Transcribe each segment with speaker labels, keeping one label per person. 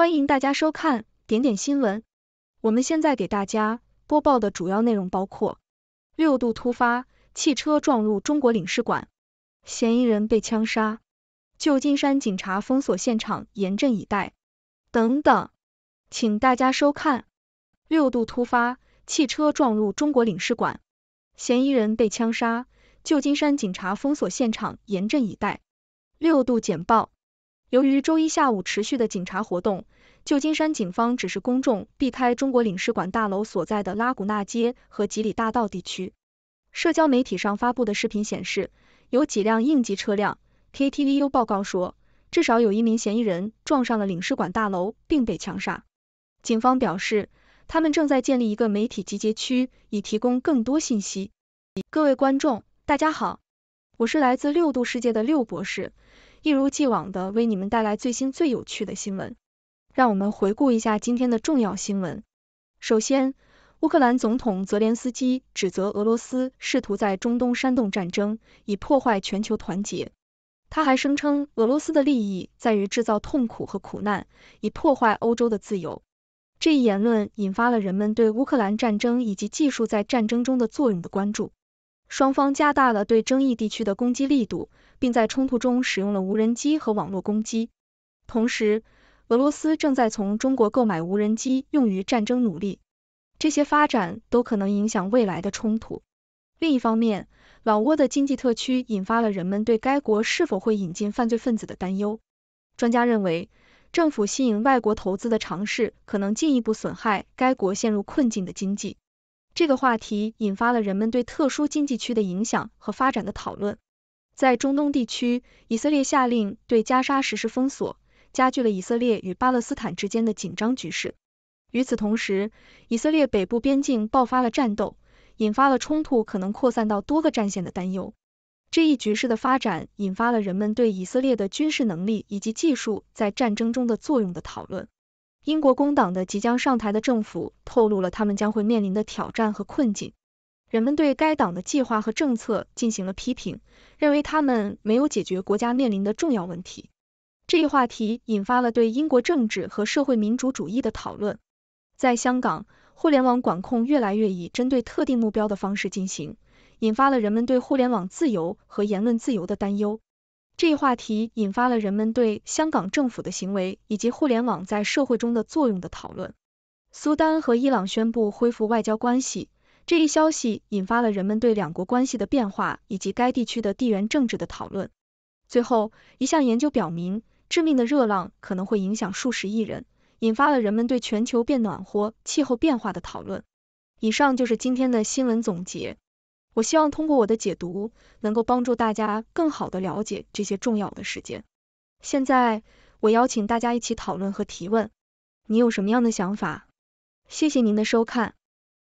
Speaker 1: 欢迎大家收看点点新闻。我们现在给大家播报的主要内容包括：六度突发，汽车撞入中国领事馆，嫌疑人被枪杀，旧金山警察封锁现场，严阵以待等等。请大家收看六度突发，汽车撞入中国领事馆，嫌疑人被枪杀，旧金山警察封锁现场，严阵以待。六度简报。由于周一下午持续的警察活动，旧金山警方指示公众避开中国领事馆大楼所在的拉古纳街和吉里大道地区。社交媒体上发布的视频显示，有几辆应急车辆。KTVU 报告说，至少有一名嫌疑人撞上了领事馆大楼并被枪杀。警方表示，他们正在建立一个媒体集结区，以提供更多信息。各位观众，大家好，我是来自六度世界的六博士。一如既往的为你们带来最新最有趣的新闻。让我们回顾一下今天的重要新闻。首先，乌克兰总统泽连斯基指责俄罗斯试图在中东煽动战争，以破坏全球团结。他还声称，俄罗斯的利益在于制造痛苦和苦难，以破坏欧洲的自由。这一言论引发了人们对乌克兰战争以及技术在战争中的作用的关注。双方加大了对争议地区的攻击力度，并在冲突中使用了无人机和网络攻击。同时，俄罗斯正在从中国购买无人机用于战争努力。这些发展都可能影响未来的冲突。另一方面，老挝的经济特区引发了人们对该国是否会引进犯罪分子的担忧。专家认为，政府吸引外国投资的尝试可能进一步损害该国陷入困境的经济。这个话题引发了人们对特殊经济区的影响和发展的讨论。在中东地区，以色列下令对加沙实施封锁，加剧了以色列与巴勒斯坦之间的紧张局势。与此同时，以色列北部边境爆发了战斗，引发了冲突可能扩散到多个战线的担忧。这一局势的发展引发了人们对以色列的军事能力以及技术在战争中的作用的讨论。英国工党的即将上台的政府透露了他们将会面临的挑战和困境。人们对该党的计划和政策进行了批评，认为他们没有解决国家面临的重要问题。这一话题引发了对英国政治和社会民主主义的讨论。在香港，互联网管控越来越以针对特定目标的方式进行，引发了人们对互联网自由和言论自由的担忧。这一话题引发了人们对香港政府的行为以及互联网在社会中的作用的讨论。苏丹和伊朗宣布恢复外交关系，这一消息引发了人们对两国关系的变化以及该地区的地缘政治的讨论。最后，一项研究表明，致命的热浪可能会影响数十亿人，引发了人们对全球变暖和气候变化的讨论。以上就是今天的新闻总结。我希望通过我的解读，能够帮助大家更好的了解这些重要的事件。现在，我邀请大家一起讨论和提问，你有什么样的想法？谢谢您的收看。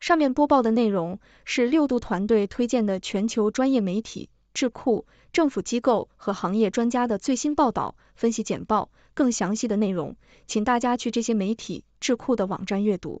Speaker 1: 上面播报的内容是六度团队推荐的全球专业媒体、智库、政府机构和行业专家的最新报道、分析简报。更详细的内容，请大家去这些媒体、智库的网站阅读。